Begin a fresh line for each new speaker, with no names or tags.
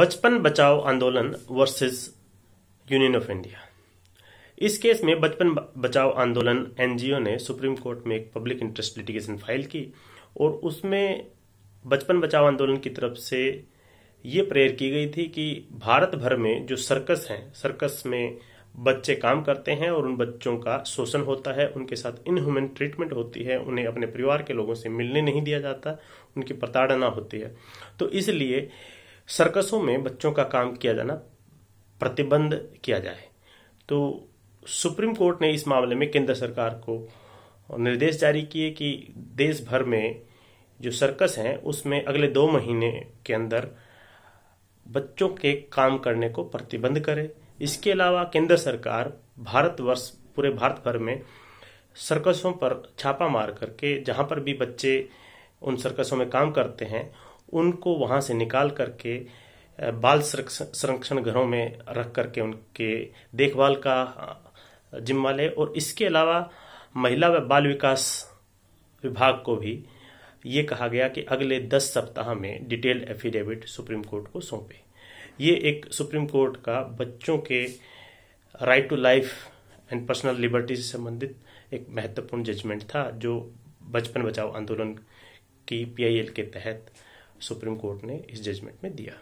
बचपन Bachao Andolan versus union of India इस case में बचपन बचाओ आंदोलन एनजीओ ने सुप्रीम कोर्ट में एक पब्लिक इंटरेस्ट लिटिगेशन फाइल की और उसमें बचपन बचाओ आंदोलन की तरफ से ये प्रेयर की गई थी कि भारत भर में जो सर्कस हैं सर्कस में बच्चे काम करते हैं और उन बच्चों का शोषण होता है उनके साथ इनह्यूमन ट्रीटमेंट होती है उन्हें अपने परिवार के लोगों से मिलने नहीं दिया जाता उनकी प्रताड़ना होती है तो इसलिए सर्कसों में बच्चों का काम किया जाना प्रतिबंध किया जाए तो सुप्रीम कोर्ट ने इस मामले में केंद्र सरकार को निर्देश जारी किए कि देश भर में जो सर्कस हैं उसमें अगले दो महीने के अंदर बच्चों के काम करने को प्रतिबंध करे इसके अलावा केंद्र सरकार भारतवर्ष पूरे भारत भर में सर्कसों पर छापा मार करके जहां पर भी बच्चे उन सर्कसों में काम करते हैं उनको वहां से निकाल करके बाल संरक्षण घरों में रख करके उनके देखभाल का जिम्मा ले और इसके अलावा महिला व बाल विकास विभाग को भी ये कहा गया कि अगले दस सप्ताह में डिटेल एफिडेविट सुप्रीम कोर्ट को सौंपे ये एक सुप्रीम कोर्ट का बच्चों के right to life and personal liberty से संबंधित एक महत्वपूर्ण जजमेंट था जो बचपन बचाओ आंदोलन की पीआईएल के तहत सुप्रीम कोर्ट ने इस जजमेंट में दिया